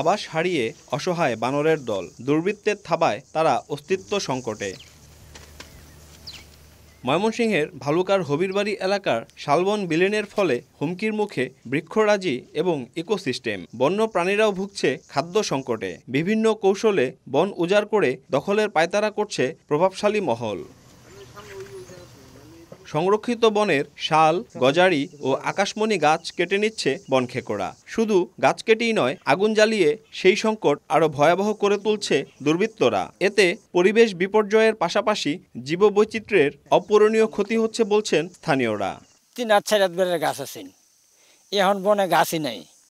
আবাস হারিয়ে অসহায় বানরের দল দুর্বৃত্তের থাবায় তারা অস্তিত্ব সংকটে ময়মনসিংহের ভালুকার হবিরবাড়ি এলাকার শালবন বিলেনের ফলে হুমকির মুখে বৃক্ষরাজি এবং ইকোসিস্টেম বন্য প্রাণীরাও ভুগছে খাদ্য সংকটে বিভিন্ন কৌশলে বন উজাড় করে দখলের পায়তারা করছে প্রভাবশালী মহল সংরক্ষিত বনের শাল গজারি ও আকাশমণি গাছ কেটে নিচ্ছে বনখেকোড়া শুধু গাছ কেটেই নয় আগুন জ্বালিয়ে সেই সংকট আরও ভয়াবহ করে তুলছে দুর্বৃত্তরা এতে পরিবেশ বিপর্যয়ের পাশাপাশি জীববৈচিত্র্যের অপূরণীয় ক্ষতি হচ্ছে বলছেন স্থানীয়রা তিন আট গাছ আছেন এখন বনে গাছই নাই